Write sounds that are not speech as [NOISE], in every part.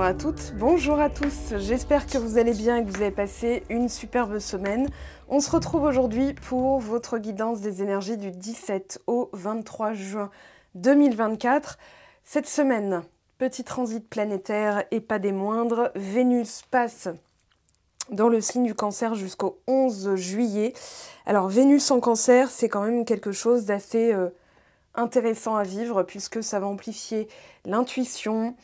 Bonjour à toutes, bonjour à tous. J'espère que vous allez bien et que vous avez passé une superbe semaine. On se retrouve aujourd'hui pour votre guidance des énergies du 17 au 23 juin 2024. Cette semaine, petit transit planétaire et pas des moindres, Vénus passe dans le signe du cancer jusqu'au 11 juillet. Alors Vénus en cancer, c'est quand même quelque chose d'assez euh, intéressant à vivre puisque ça va amplifier l'intuition,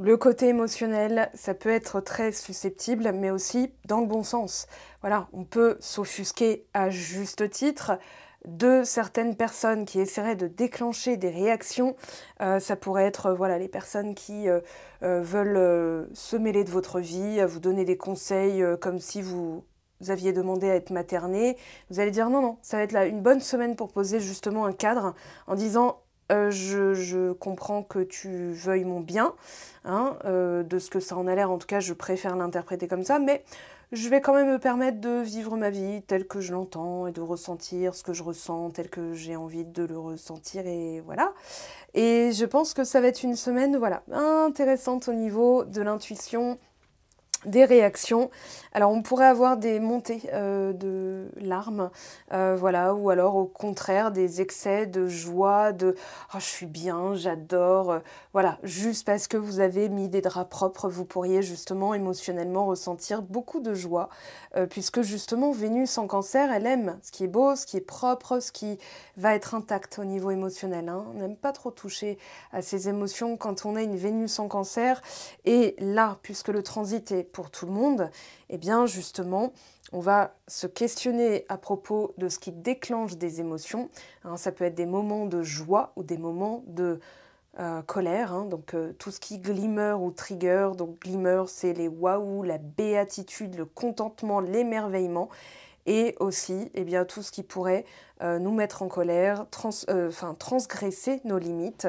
le côté émotionnel, ça peut être très susceptible, mais aussi dans le bon sens. Voilà, on peut s'offusquer à juste titre de certaines personnes qui essaieraient de déclencher des réactions. Euh, ça pourrait être euh, voilà, les personnes qui euh, veulent se mêler de votre vie, vous donner des conseils comme si vous, vous, aviez demandé à être materné. Vous allez dire non, non, ça va être là une bonne semaine pour poser justement un cadre en disant euh, je, comprends que tu veuilles mon bien, hein, euh, de ce que ça en a l'air, en tout cas je préfère l'interpréter comme ça, mais je vais quand même me permettre de vivre ma vie telle que je l'entends et de ressentir ce que je ressens telle que j'ai envie de le ressentir et voilà. Et je pense que ça va être une semaine voilà, intéressante au niveau de l'intuition, des réactions. Alors on pourrait avoir des montées euh, de larmes, euh, voilà, ou alors au contraire des excès de joie, de ah, je suis bien, j'adore, euh, voilà, juste parce que vous avez mis des draps propres, vous pourriez justement émotionnellement ressentir beaucoup de joie, puisque justement Vénus en cancer, elle aime ce qui est beau, ce qui est propre, ce qui va être intact au niveau émotionnel. Hein. On n'aime pas trop toucher à ses émotions quand on a une Vénus en cancer, et là, puisque le transit est pour tout le monde, et eh bien justement, on va se questionner à propos de ce qui déclenche des émotions. Hein, ça peut être des moments de joie ou des moments de euh, colère, hein. donc euh, tout ce qui glimmer ou trigger. Donc glimmer, c'est les waouh, la béatitude, le contentement, l'émerveillement et aussi eh bien, tout ce qui pourrait euh, nous mettre en colère, euh, transgresser nos limites,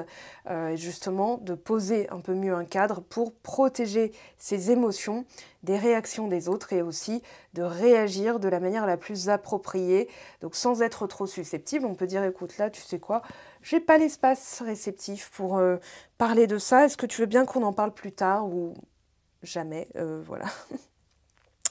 euh, justement de poser un peu mieux un cadre pour protéger ses émotions des réactions des autres et aussi de réagir de la manière la plus appropriée, donc sans être trop susceptible. On peut dire écoute là, tu sais quoi, j'ai pas l'espace réceptif pour parler de ça, est-ce que tu veux bien qu'on en parle plus tard ou jamais, voilà. [LAUGHS]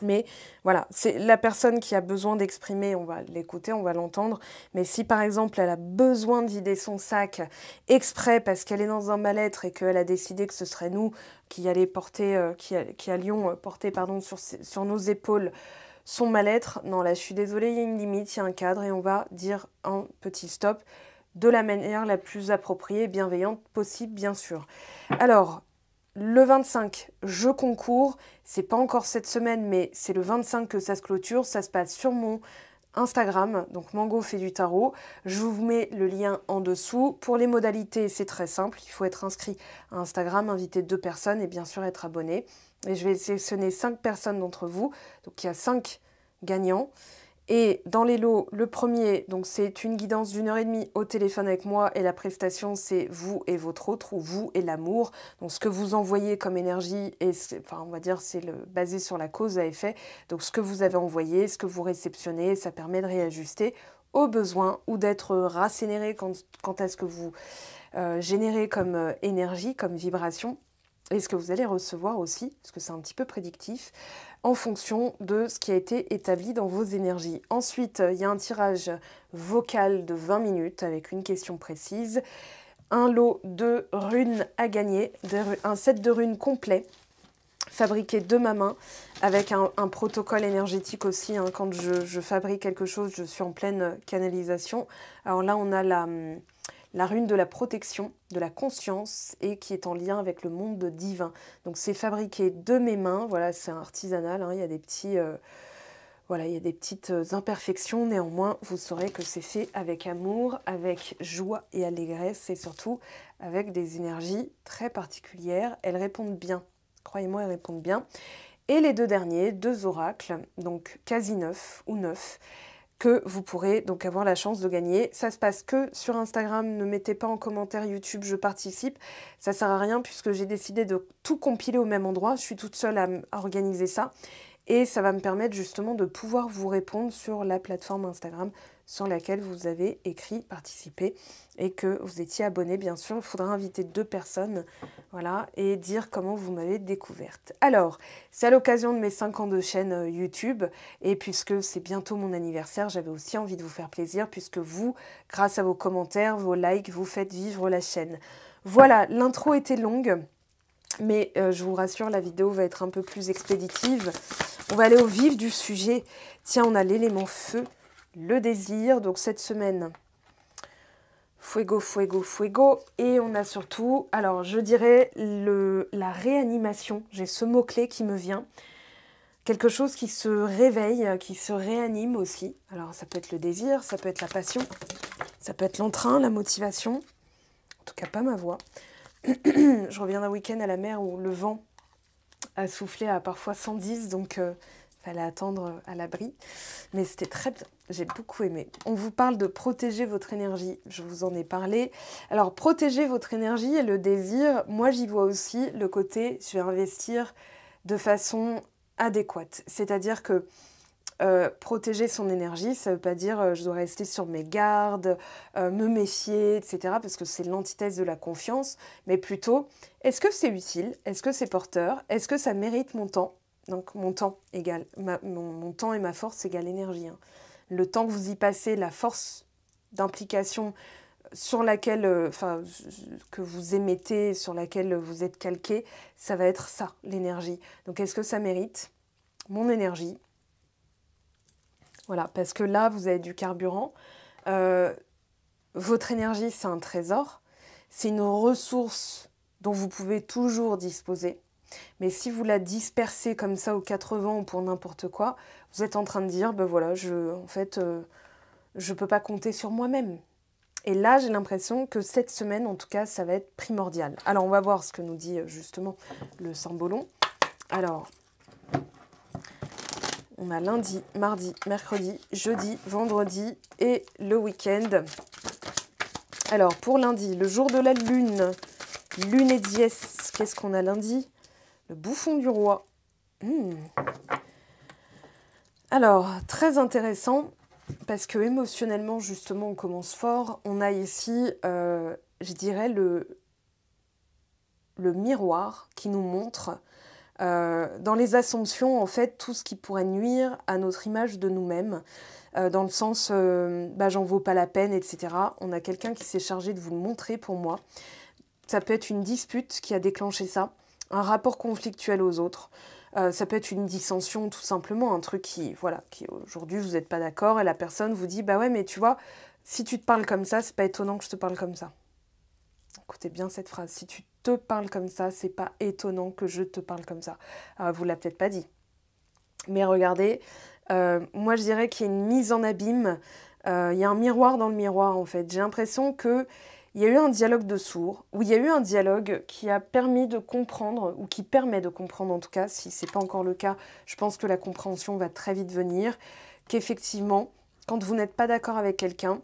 Mais voilà, c'est la personne qui a besoin d'exprimer, on va l'écouter, on va l'entendre. Mais si par exemple elle a besoin d'idée son sac exprès parce qu'elle est dans un mal-être et qu'elle a décidé que ce serait nous qui porter, euh, qui, allions euh, porter pardon, sur, sur nos épaules son mal-être, non là je suis désolée, il y a une limite, il y a un cadre et on va dire un petit stop de la manière la plus appropriée et bienveillante possible, bien sûr. Alors, le 25, je concours. C'est pas encore cette semaine, mais c'est le 25 que ça se clôture. Ça se passe sur mon Instagram, donc Mango fait du tarot. Je vous mets le lien en dessous. Pour les modalités, c'est très simple. Il faut être inscrit à Instagram, inviter deux personnes et bien sûr être abonné. Et je vais sélectionner cinq personnes d'entre vous. Donc il y a cinq gagnants. Et dans les lots, le premier, donc c'est une guidance d'une heure et demie au téléphone avec moi et la prestation c'est vous et votre autre ou vous et l'amour. Donc ce que vous envoyez comme énergie et on va dire c'est le basé sur la cause à effet. Donc ce que vous avez envoyé, ce que vous réceptionnez, ça permet de réajuster aux besoins ou d'être racénéré quant, est à ce que vous euh, générez comme euh, énergie, comme vibration et ce que vous allez recevoir aussi, parce que c'est un petit peu prédictif, en fonction de ce qui a été établi dans vos énergies. Ensuite, il y a un tirage vocal de 20 minutes avec une question précise, un lot de runes à gagner, un set de runes complet fabriqué de ma main avec un, protocole énergétique aussi. Hein. Quand je, je, fabrique quelque chose, je suis en pleine canalisation. Alors là, on a la... Hum, la rune de la protection, de la conscience et qui est en lien avec le monde divin. Donc c'est fabriqué de mes mains, voilà, c'est artisanal, hein. il y a des petits... Euh, voilà, il y a des petites euh, imperfections, néanmoins, vous saurez que c'est fait avec amour, avec joie et allégresse, et surtout avec des énergies très particulières. Elles répondent bien, croyez-moi, elles répondent bien. Et les deux derniers, deux oracles, donc quasi neuf ou neuf, que vous pourrez donc avoir la chance de gagner. Ça se passe que sur Instagram, ne mettez pas en commentaire YouTube je participe. Ça sert à rien puisque j'ai décidé de tout compiler au même endroit. Je suis toute seule à organiser ça et ça va me permettre justement de pouvoir vous répondre sur la plateforme Instagram sur laquelle vous avez écrit, participé et que vous étiez abonné, bien sûr. Il faudra inviter deux personnes, voilà, et dire comment vous m'avez découverte. Alors, c'est à l'occasion de mes 5 ans de chaîne euh, YouTube, et puisque c'est bientôt mon anniversaire, j'avais aussi envie de vous faire plaisir, puisque vous, grâce à vos commentaires, vos likes, vous faites vivre la chaîne. Voilà, l'intro était longue, mais euh, je vous rassure, la vidéo va être un peu plus expéditive. On va aller au vif du sujet. Tiens, on a l'élément feu le désir. Donc cette semaine, fuego, fuego, fuego. Et on a surtout, alors je dirais, le, la réanimation. J'ai ce mot-clé qui me vient. Quelque chose qui se réveille, qui se réanime aussi. Alors ça peut être le désir, ça peut être la passion, ça peut être l'entrain, la motivation. En tout cas, pas ma voix. [CLEARS THROAT] je reviens d'un week-end à la mer où le vent a soufflé à parfois 110, donc euh, à attendre euh, à l'abri. Mais c'était très j'ai beaucoup aimé. On vous parle de protéger votre énergie, je vous en ai parlé. Alors protéger votre énergie et le désir, moi j'y vois aussi le côté je vais investir de façon adéquate. C'est-à-dire que euh, protéger son énergie, ça ne veut pas dire euh, je dois rester sur mes gardes, me méfier, etc., parce que c'est l'antithèse de la confiance, mais plutôt est-ce que c'est utile, est-ce que c'est porteur, est-ce que ça mérite mon temps, donc mon temps égale, mon, temps et ma force égale énergie. Hein. Le temps que vous y passez, la force d'implication sur laquelle, euh, que vous émettez, sur laquelle vous êtes calqué, ça va être ça, l'énergie. Donc est-ce que ça mérite mon énergie Voilà, parce que là, vous avez du carburant. Euh, votre énergie, c'est un trésor, c'est une ressource dont vous pouvez toujours disposer. Mais si vous la dispersez comme ça aux quatre vents ou pour n'importe quoi, vous êtes en train de dire, ben voilà, je, en fait, euh, je ne peux pas compter sur moi-même. Et là, j'ai l'impression que cette semaine, en tout cas, ça va être primordial. Alors, on va voir ce que nous dit euh, justement le symbolon. Alors, on a lundi, mardi, mercredi, jeudi, vendredi et le week-end. Alors, pour lundi, le jour de la lune, lune et dièse, qu'est-ce qu'on a lundi le bouffon du roi. Hmm. Alors, très intéressant, parce que émotionnellement, justement, on commence fort. On a ici, euh, je dirais, le, le miroir qui nous montre euh, dans les assomptions, en fait, tout ce qui pourrait nuire à notre image de nous-mêmes, euh, dans le sens bah, j'en vaux pas la peine, etc. On a quelqu'un qui s'est chargé de vous le montrer pour moi. Ça peut être une dispute qui a déclenché ça un rapport conflictuel aux autres. Euh, ça peut être une dissension tout simplement, un truc qui, voilà, qui aujourd'hui vous n'êtes pas d'accord et la personne vous dit, bah ouais, mais tu vois, si tu te parles comme ça, c'est pas étonnant que je te parle comme ça. Écoutez bien cette phrase, si tu te parles comme ça, c'est pas étonnant que je te parle comme ça. Euh, vous ne l'avez peut-être pas dit. Mais regardez, euh, moi je dirais qu'il y a une mise en abîme, il y a un miroir dans le miroir en fait. J'ai l'impression que il y a eu un dialogue de sourds, où il y a eu un dialogue qui a permis de comprendre, ou qui permet de comprendre en tout cas, si ce n'est pas encore le cas, je pense que la compréhension va très vite venir, qu'effectivement, quand vous n'êtes pas d'accord avec quelqu'un,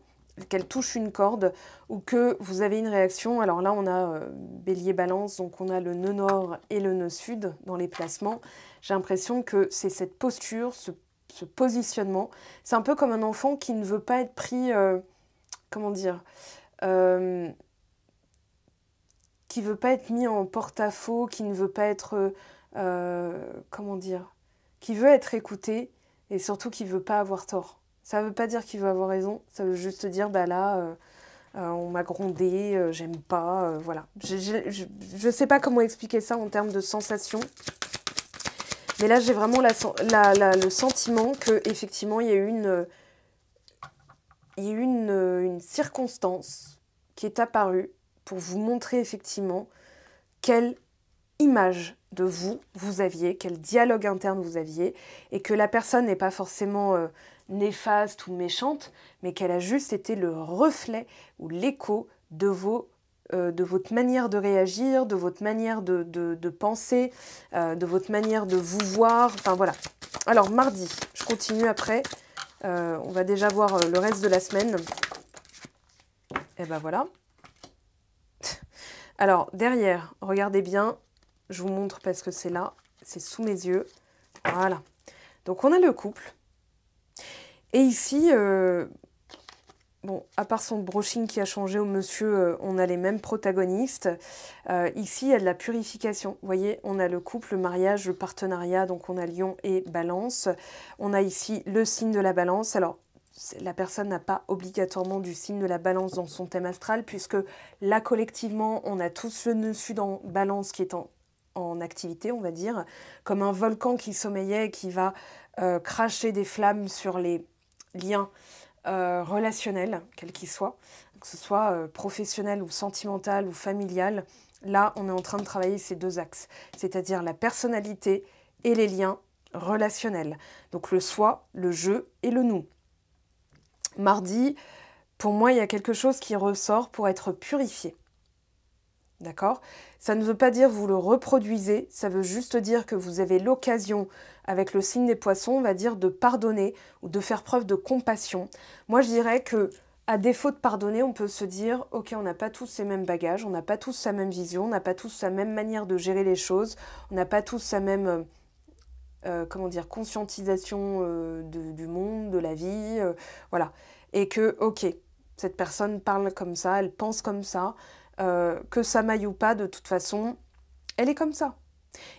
qu'elle touche une corde ou que vous avez une réaction. Alors là, on a euh, bélier balance, donc on a le nœud nord et le nœud sud dans les placements. J'ai l'impression que c'est cette posture, ce, positionnement. C'est un peu comme un enfant qui ne veut pas être pris, euh, comment dire, qui euh, qui veut pas être mis en porte-à-faux, qui ne veut pas être, euh, comment dire, qui veut être écouté et surtout qui veut pas avoir tort. Ça veut pas dire qu'il veut avoir raison, ça veut juste dire, bah là, euh, on m'a grondé, j'aime pas, voilà. Je, ne sais pas comment expliquer ça en termes de sensation. Mais là, j'ai vraiment le sentiment que effectivement, il y a eu une, il y a une circonstance est apparu pour vous montrer effectivement quelle image de vous vous aviez, quel dialogue interne vous aviez, et que la personne n'est pas forcément euh, néfaste ou méchante, mais qu'elle a juste été le reflet ou l'écho de vos euh, de votre manière de réagir, de votre manière de, penser, euh, de votre manière de vous voir. Enfin voilà. Alors mardi, je continue après. on va déjà voir le reste de la semaine. Et eh ben voilà. Alors derrière, regardez bien, je vous montre parce que c'est là, c'est sous mes yeux. Voilà. Donc on a le couple. Et ici, euh, bon, à part son brushing qui a changé au monsieur, euh, on a les mêmes protagonistes. Euh, ici, il y a de la purification. Vous voyez, on a le couple, le mariage, le partenariat, donc on a Lion et Balance. On a ici le signe de la Balance. Alors, la personne n'a pas obligatoirement du signe de la balance dans son thème astral, puisque là, collectivement, on a tous le nœud sud en balance qui est en, activité, on va dire, comme un volcan qui sommeillait, et qui va euh, cracher des flammes sur les liens euh, relationnels, quels qu'ils soient, que ce soit euh, professionnel ou sentimental ou familial. Là, on est en train de travailler ces deux axes, c'est-à-dire la personnalité et les liens relationnels. Donc le soi, le je et le nous. Mardi, pour moi, il y a quelque chose qui ressort pour être purifié. D'accord Ça ne veut pas dire vous le reproduisez, ça veut juste dire que vous avez l'occasion, avec le signe des poissons, on va dire de pardonner ou de faire preuve de compassion. Moi, je dirais que à défaut de pardonner, on peut se dire OK, on n'a pas tous ces mêmes bagages, on n'a pas tous sa même vision, on n'a pas tous sa même manière de gérer les choses, on n'a pas tous sa même euh, euh, comment dire, conscientisation euh, du monde, de la vie, euh, voilà. Et que, ok, cette personne parle comme ça, elle pense comme ça, que ça maille ou pas, de toute façon, elle est comme ça.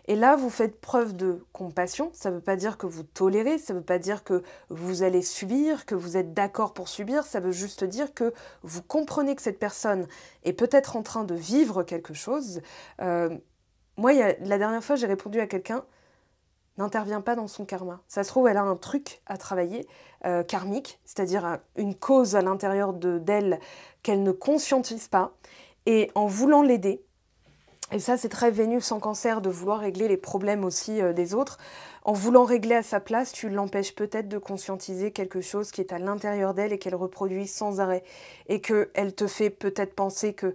Et là, vous faites preuve de compassion, ça ne veut pas dire que vous tolérez, ça ne veut pas dire que vous allez subir, que vous êtes d'accord pour subir, ça veut juste dire que vous comprenez que cette personne est peut-être en train de vivre quelque chose. moi, la dernière fois, j'ai répondu à quelqu'un, n'intervient pas dans son karma. Ça se trouve, elle a un truc à travailler, euh, karmique, c'est-à-dire euh, une cause à l'intérieur d'elle qu'elle ne conscientise pas, et en voulant l'aider, et ça c'est très Vénus en cancer de vouloir régler les problèmes aussi euh, des autres, en voulant régler à sa place, tu l'empêches peut-être de conscientiser quelque chose qui est à l'intérieur d'elle et qu'elle reproduit sans arrêt, et qu'elle te fait peut-être penser que,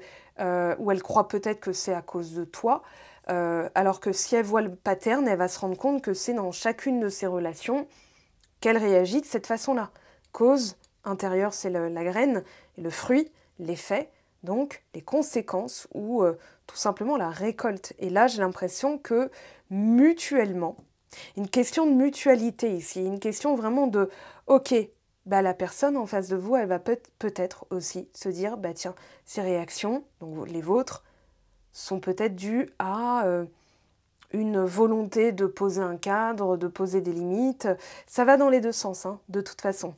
ou elle croit peut-être que c'est à cause de toi, euh, alors que si elle voit le pattern, elle va se rendre compte que c'est dans chacune de ses relations qu'elle réagit de cette façon-là. Cause intérieure, c'est la graine, et le fruit, l'effet, donc les conséquences ou euh, tout simplement la récolte. Et là, j'ai l'impression que mutuellement, une question de mutualité ici, une question vraiment de OK, bah, la personne en face de vous, elle va peut-être aussi se dire bah tiens, ces réactions, donc les vôtres, sont peut-être dues à euh, une volonté de poser un cadre, de poser des limites. Ça va dans les deux sens, hein, de toute façon.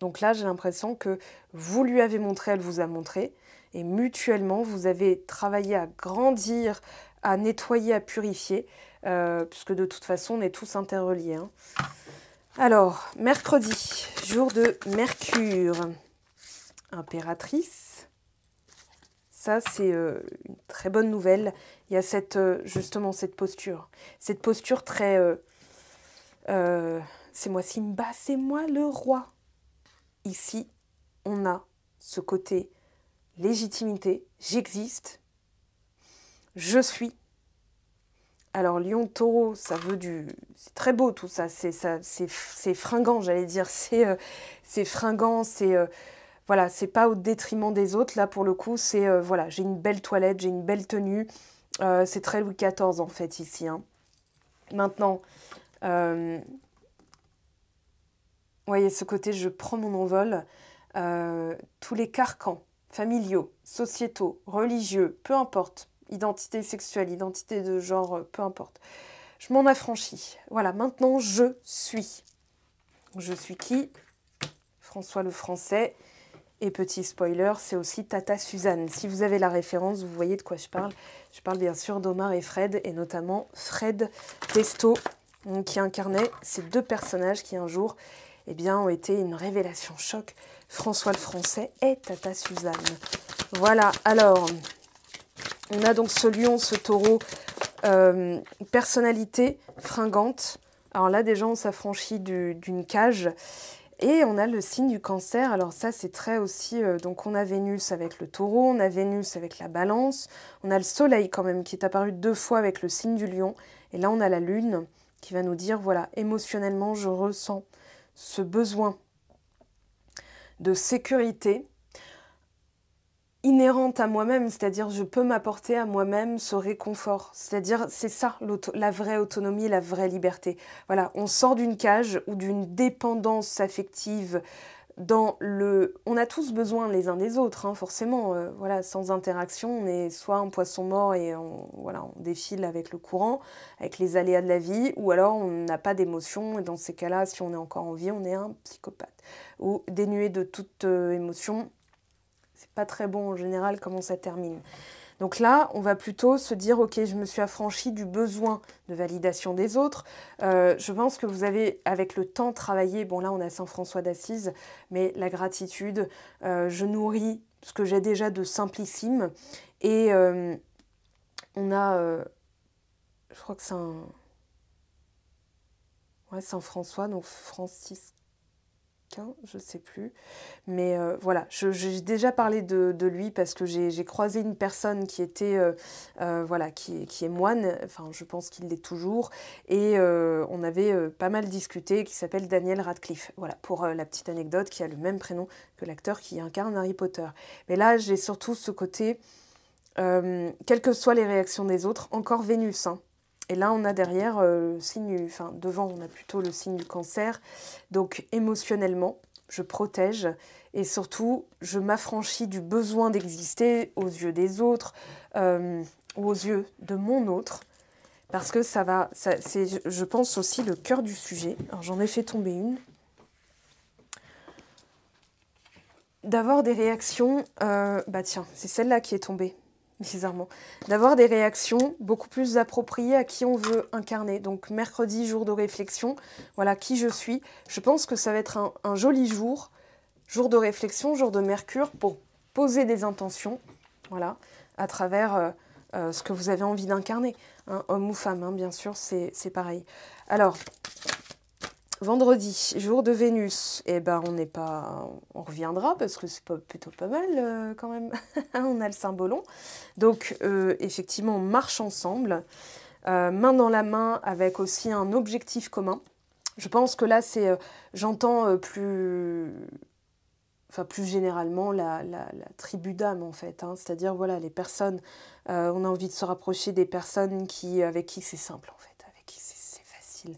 Donc là, j'ai l'impression que vous lui avez montré, elle vous a montré, et mutuellement, vous avez travaillé à grandir, à nettoyer, à purifier, euh, puisque de toute façon, on est tous interreliés. Hein. Alors, mercredi, jour de Mercure, impératrice. Ça, c'est euh, une très bonne nouvelle. Il y a cette, euh, justement cette posture. Cette posture très... Euh, c'est moi Simba, c'est moi le roi. Ici, on a ce côté légitimité. J'existe. Je suis. Alors lion taureau, ça veut du... C'est très beau tout ça, c'est fringant j'allais dire, [LAUGHS] c'est fringant, c'est voilà, c'est pas au détriment des autres. Là, pour le coup, c'est euh, voilà, j'ai une belle toilette, j'ai une belle tenue. Euh, c'est très Louis XIV en fait ici. Hein. Maintenant, vous euh, voyez ce côté, je prends mon envol. tous les carcans familiaux, sociétaux, religieux, peu importe, identité sexuelle, identité de genre, peu importe. Je m'en affranchis. Voilà, maintenant je suis. Je suis qui François le Français. Et petit spoiler, c'est aussi Tata Suzanne. Si vous avez la référence, vous voyez de quoi je parle. Je parle bien sûr d'Omar et Fred, et notamment Fred Testo, hein, qui incarnait ces deux personnages qui un jour eh bien, ont été une révélation choc. François le Français et Tata Suzanne. Voilà, alors, on a donc ce lion, ce taureau, euh, personnalité fringante. Alors là, déjà, on s'affranchit d'une cage. Et on a le signe du cancer, alors ça c'est très aussi, euh, donc on a Vénus avec le taureau, on a Vénus avec la balance, on a le soleil quand même qui est apparu deux fois avec le signe du lion, et là on a la lune qui va nous dire, voilà, émotionnellement je ressens ce besoin de sécurité, inhérente à moi-même, c'est-à-dire je peux m'apporter à moi-même ce réconfort. C'est-à-dire c'est ça la vraie autonomie, la vraie liberté. Voilà, on sort d'une cage ou d'une dépendance affective dans le... On a tous besoin les uns des autres, hein, forcément. Euh, voilà, sans interaction, on est soit un poisson mort et on, voilà, on défile avec le courant, avec les aléas de la vie, ou alors on n'a pas d'émotion. Et dans ces cas-là, si on est encore en vie, on est un psychopathe. Ou dénué de toute euh, émotion, c'est pas très bon en général comment ça termine. Donc là, on va plutôt se dire, ok, je me suis affranchie du besoin de validation des autres. Euh, je pense que vous avez, avec le temps, travaillé, bon là, on a Saint François d'Assise, mais la gratitude, euh, je nourris ce que j'ai déjà de simplissime. Et euh, on a, je crois que c'est un... Ouais, Saint François, donc Francis je ne sais plus. Mais euh, voilà, j'ai déjà parlé de, lui parce que j'ai croisé une personne qui était, euh, euh, voilà, qui, qui, est moine, enfin je pense qu'il l'est toujours, et on avait pas mal discuté, qui s'appelle Daniel Radcliffe, voilà, pour la petite anecdote, qui a le même prénom que l'acteur qui incarne Harry Potter. Mais là, j'ai surtout ce côté, quelles que soient les réactions des autres, encore Vénus, hein, et là, on a derrière euh, le signe, enfin devant, on a plutôt le signe du cancer. Donc émotionnellement, je protège et surtout, je m'affranchis du besoin d'exister aux yeux des autres euh, ou aux yeux de mon autre. Parce que ça va, c'est, je pense aussi le cœur du sujet. Alors, j'en ai fait tomber une. D'avoir des réactions, euh, bah tiens, c'est celle-là qui est tombée. [LAUGHS] bizarrement, d'avoir des réactions beaucoup plus appropriées à qui on veut incarner. Donc mercredi, jour de réflexion, voilà qui je suis. Je pense que ça va être un, joli jour, jour de réflexion, jour de mercure, pour poser des intentions, voilà, à travers euh, euh, ce que vous avez envie d'incarner. Hein, homme ou femme, hein, bien sûr, c'est pareil. Alors, Vendredi, jour de Vénus, eh ben on n'est pas, on reviendra parce que c'est plutôt pas mal euh, quand même. [LAUGHS] on a le symbolon, donc euh, effectivement on marche ensemble, euh, main dans la main avec aussi un objectif commun. Je pense que là c'est, j'entends plus, enfin plus généralement la, tribu d'âme en fait, hein. c'est-à-dire voilà les personnes, on a envie de se rapprocher des personnes qui avec qui c'est simple en fait, avec qui c'est facile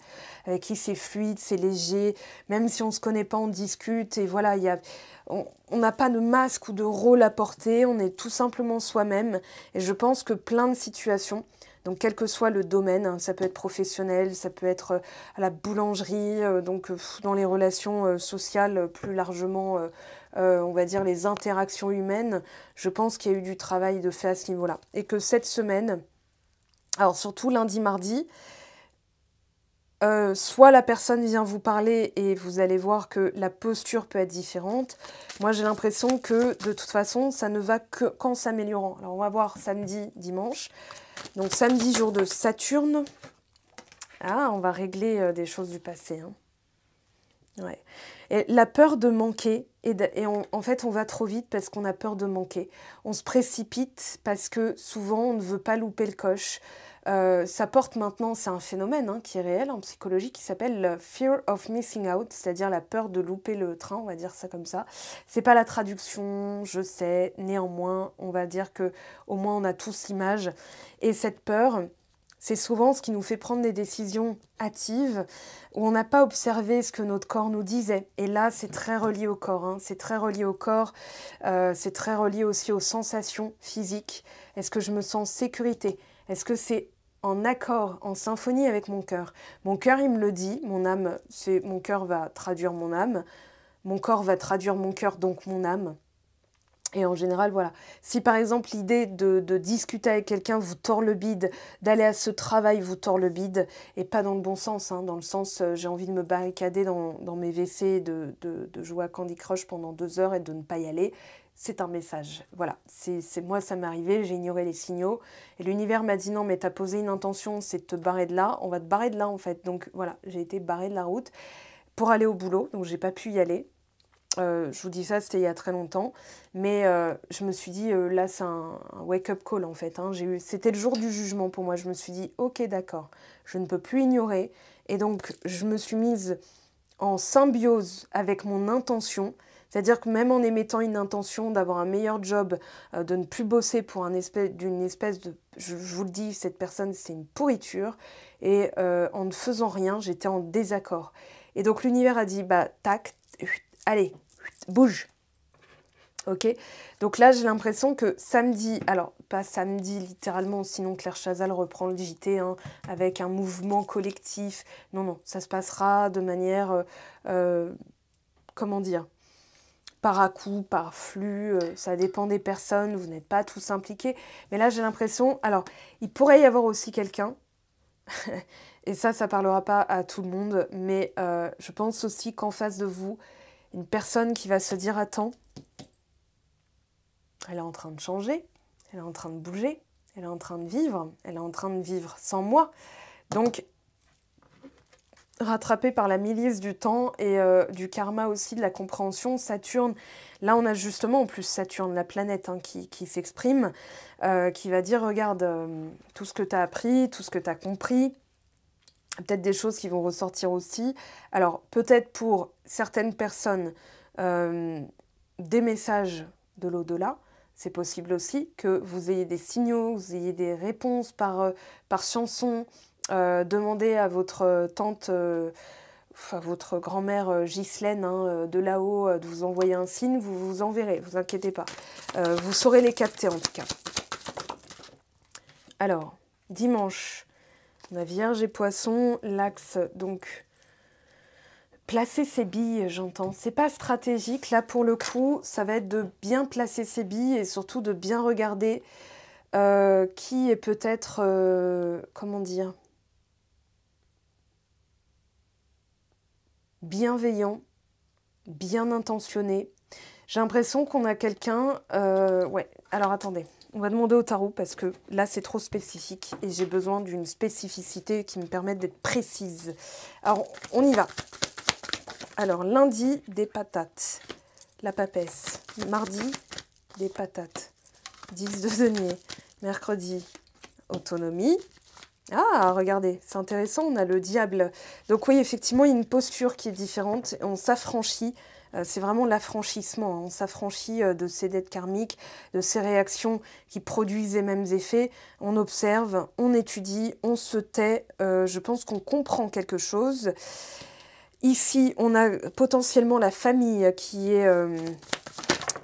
avec qui c'est fluide, c'est léger, même si on ne se connaît pas, on discute, et voilà, y a, on n'a pas de masque ou de rôle à porter, on est tout simplement soi-même, et je pense que plein de situations, donc quel que soit le domaine, hein, ça peut être professionnel, ça peut être euh, à la boulangerie, euh, donc euh, dans les relations sociales plus largement, on va dire les interactions humaines, je pense qu'il y a eu du travail de fait à ce niveau-là. Et que cette semaine, alors surtout lundi, mardi, euh, soit la personne vient vous parler et vous allez voir que la posture peut être différente. Moi, j'ai l'impression que de toute façon, ça ne va que qu'en s'améliorant. Alors, on va voir samedi, dimanche. Donc, samedi, jour de Saturne. Ah, on va régler euh, des choses du passé. Hein. Ouais. Et la peur de manquer, et, en fait, on va trop vite parce qu'on a peur de manquer. On se précipite parce que souvent, on ne veut pas louper le coche. Euh, ça porte maintenant, c'est un phénomène hein, qui est réel en psychologie qui s'appelle le fear of missing out, c'est-à-dire la peur de louper le train, on va dire ça comme ça. C'est pas la traduction, je sais, néanmoins, on va dire que au moins on a tous l'image. Et cette peur, c'est souvent ce qui nous fait prendre des décisions hâtives où on n'a pas observé ce que notre corps nous disait. Et là, c'est très relié au corps. Hein. C'est très relié au corps. Euh, c'est très relié aussi aux sensations physiques. Est-ce que je me sens sécurité Est-ce que c'est en accord, en symphonie avec mon cœur. Mon cœur, il me le dit, mon âme, c'est mon cœur va traduire mon âme, mon corps va traduire mon cœur, donc mon âme. Et en général, voilà. Si par exemple l'idée de, discuter avec quelqu'un vous tord le bide, d'aller à ce travail vous tord le bide, et pas dans le bon sens, hein, dans le sens euh, j'ai envie de me barricader dans, mes WC, de, de, jouer à Candy Crush pendant deux heures et de ne pas y aller, c'est un message. Voilà, c'est moi, ça m'est arrivé, j'ai ignoré les signaux. Et l'univers m'a dit non, mais t'as posé une intention, c'est de te barrer de là, on va te barrer de là en fait. Donc voilà, j'ai été barrée de la route pour aller au boulot, donc j'ai pas pu y aller. Euh, je vous dis ça, c'était il y a très longtemps, mais euh, je me suis dit, euh, là c'est un, wake-up call en fait. Hein. C'était le jour du jugement pour moi, je me suis dit, ok d'accord, je ne peux plus ignorer. Et donc je me suis mise en symbiose avec mon intention c'est-à-dire que même en émettant une intention d'avoir un meilleur job, euh, de ne plus bosser pour une espèce, de... Je, vous le dis, cette personne, c'est une pourriture. Et euh, en ne faisant rien, j'étais en désaccord. Et donc l'univers a dit, bah tac, allez, bouge. Ok Donc là, j'ai l'impression que samedi, alors pas samedi littéralement, sinon Claire Chazal reprend le JT hein, avec un mouvement collectif. Non, non, ça se passera de manière... Euh, comment dire par à-coup, par flux, euh, ça dépend des personnes, vous n'êtes pas tous impliqués. Mais là, j'ai l'impression, alors, il pourrait y avoir aussi quelqu'un, [LAUGHS] et ça, ça parlera pas à tout le monde, mais euh, je pense aussi qu'en face de vous, une personne qui va se dire, attends, elle est en train de changer, elle est en train de bouger, elle est en train de vivre, elle est en train de vivre sans moi. Donc, rattrapé par la milice du temps et euh, du karma aussi, de la compréhension. Saturne, là on a justement en plus Saturne, la planète hein, qui, s'exprime, euh, qui va dire regarde euh, tout ce que tu as appris, tout ce que tu as compris, peut-être des choses qui vont ressortir aussi. Alors peut-être pour certaines personnes, des messages de l'au-delà, c'est possible aussi que vous ayez des signaux, vous ayez des réponses par, par chanson, euh, demandez à votre euh, tante, euh, enfin, votre grand-mère Ghislaine hein, de là-haut de vous envoyer un signe, vous vous enverrez, vous inquiétez pas. vous saurez les capter en tout cas. Alors, dimanche, la a Vierge et Poisson, l'axe donc. Placer ses billes, j'entends. C'est pas stratégique. Là, pour le coup, ça va être de bien placer ses billes et surtout de bien regarder qui est peut-être. comment dire bienveillant, bien intentionné. J'ai l'impression qu'on a quelqu'un... Euh, ouais, alors attendez. On va demander au tarot parce que là, c'est trop spécifique et j'ai besoin d'une spécificité qui me permette d'être précise. Alors, on y va. Alors, lundi, des patates. La papesse. Mardi, des patates. 10 de denier. Mercredi, autonomie. Ah, regardez, c'est intéressant, on a le diable. Donc oui, effectivement, il y a une posture qui est différente, on s'affranchit. Euh, c'est vraiment l'affranchissement, hein. on s'affranchit euh, de ses dettes karmiques, de ces réactions qui produisent les mêmes effets. On observe, on étudie, on se tait, euh, je pense qu'on comprend quelque chose. Ici, on a potentiellement la famille qui est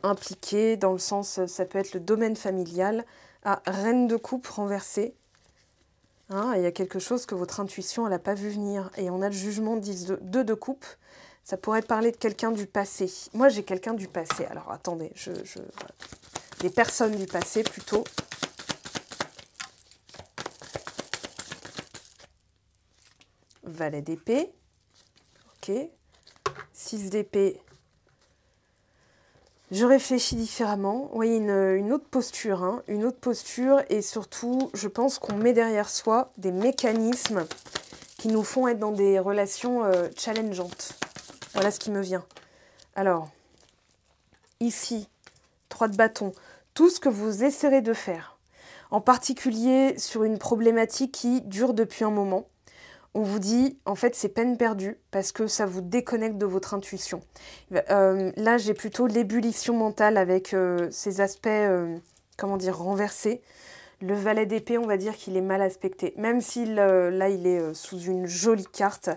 impliquée, dans le sens, ça peut être le domaine familial. Ah, reine de coupe renversée, Hein, il y a quelque chose que votre intuition, n'a pas vu venir. Et on a le jugement de, 2 de coupe. Ça pourrait parler de quelqu'un du passé. Moi, j'ai quelqu'un du passé. Alors, attendez, je, je... Des personnes du passé, plutôt. Valet d'épée. Ok. 6 d'épée, je réfléchis différemment. vous une, une autre posture, hein. une autre posture. Et surtout, je pense qu'on met derrière soi des mécanismes qui nous font être dans des relations euh, challengeantes. Voilà ce qui me vient. Alors, ici, trois de bâton, tout ce que vous essaierez de faire, en particulier sur une problématique qui dure depuis un moment, on vous dit en fait c'est peine perdue parce que ça vous déconnecte de votre intuition. Euh, là j'ai plutôt l'ébullition mentale avec ses euh, ces aspects, euh, comment dire, renversés. Le valet d'épée, on va dire qu'il est mal aspecté. Même s'il, là, il est sous une jolie carte.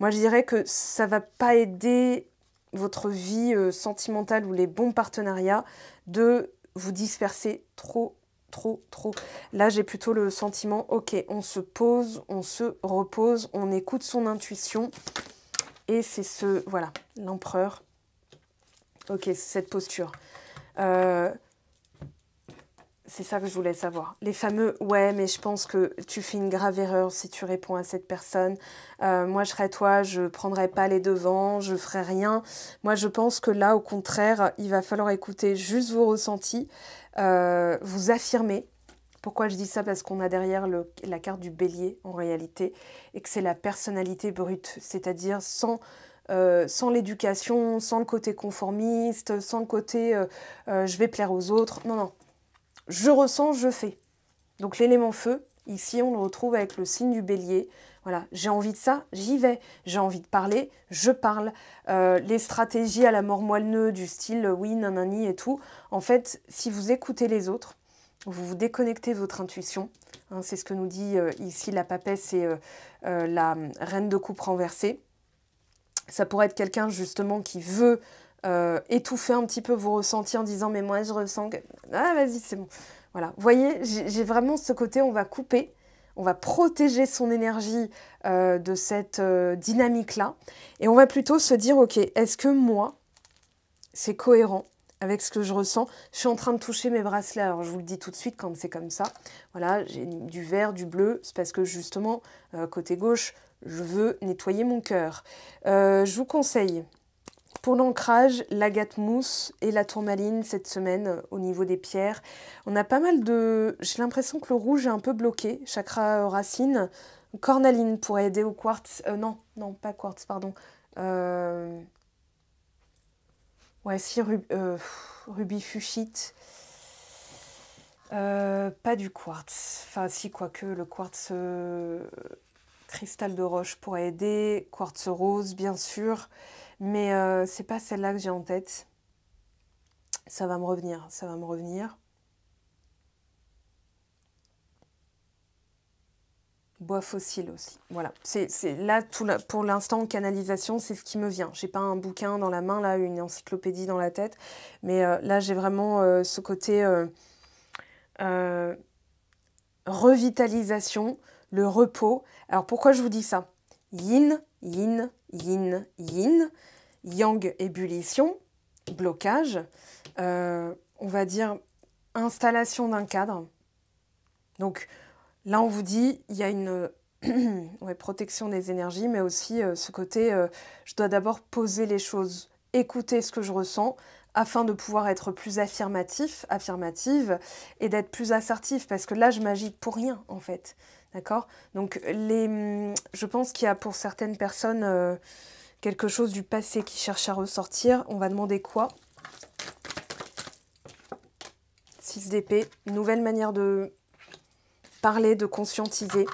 Moi, je dirais que ça ne va pas aider votre vie sentimentale ou les bons partenariats de vous disperser trop trop, trop. Là, j'ai plutôt le sentiment, ok, on se pose, on se repose, on écoute son intuition. Et c'est ce, voilà, l'empereur. Ok, cette posture. Euh, c'est ça que je voulais savoir. Les fameux ouais, mais je pense que tu fais une grave erreur si tu réponds à cette personne. Euh, moi, je serais toi, je prendrais pas les devants, je ferais rien. Moi, je pense que là, au contraire, il va falloir écouter juste vos ressentis euh, vous affirmer. Pourquoi je dis ça Parce qu'on a derrière la carte du bélier en réalité et que c'est la personnalité brute, c'est-à-dire sans, euh, l'éducation, sans le côté conformiste, sans le côté euh, je vais plaire aux autres. Non, non. Je ressens, je fais. Donc l'élément feu, ici on le retrouve avec le signe du bélier, voilà, j'ai envie de ça, j'y vais. J'ai envie de parler, je parle. Euh, les stratégies à la mort moelle du style oui, nanani et tout. En fait, si vous écoutez les autres, vous vous déconnectez de votre intuition. Hein, c'est ce que nous dit euh, ici la papesse et euh, la reine de coupe renversée. Ça pourrait être quelqu'un justement qui veut étouffer un petit peu vos ressentis en disant mais moi je ressens que... Ah vas-y, c'est bon. Voilà, vous voyez, j'ai vraiment ce côté, on va couper on va protéger son énergie euh, de cette euh, dynamique-là, et on va plutôt se dire, ok, est-ce que moi, c'est cohérent avec ce que je ressens. Je suis en train de toucher mes bracelets. Alors je vous le dis tout de suite quand c'est comme ça. Voilà, j'ai du vert, du bleu. C'est parce que justement, euh, côté gauche, je veux nettoyer mon cœur. je vous conseille pour l'ancrage, l'agate mousse et la tourmaline cette semaine euh, au niveau des pierres. On a pas mal de... J'ai l'impression que le rouge est un peu bloqué, chakra euh, racine. Cornaline pourrait aider au quartz. Euh, non, non, pas quartz, pardon. Ouais, si, rubis fuchite. pas du quartz. Enfin, si, quoique, le quartz cristal de roche pourrait aider. Quartz rose, bien sûr. Mais euh, c'est pas celle-là que j'ai en tête. Ça va me revenir, ça va me revenir. Bois fossile aussi. Voilà. C'est là tout pour l'instant canalisation, c'est ce qui me vient. J'ai pas un bouquin dans la main là, une encyclopédie dans la tête, mais euh, là j'ai vraiment euh, ce côté revitalisation, le repos. Alors pourquoi je vous dis ça Yin yin, yin, yin, yang, ébullition, blocage, euh, on va dire installation d'un cadre. Donc là, on vous dit, il y a une [CLEARS THROAT] protection des énergies, mais aussi euh, ce côté, euh, je dois d'abord poser les choses, écouter ce que je ressens afin de pouvoir être plus affirmatif, affirmative, et d'être plus assertif, parce que là, je m'agite pour rien, en fait. D'accord Donc, les, mm, je pense qu'il y a pour certaines personnes euh, quelque chose du passé qui cherche à ressortir. On va demander quoi 6 d'épée, nouvelle manière de parler, de conscientiser.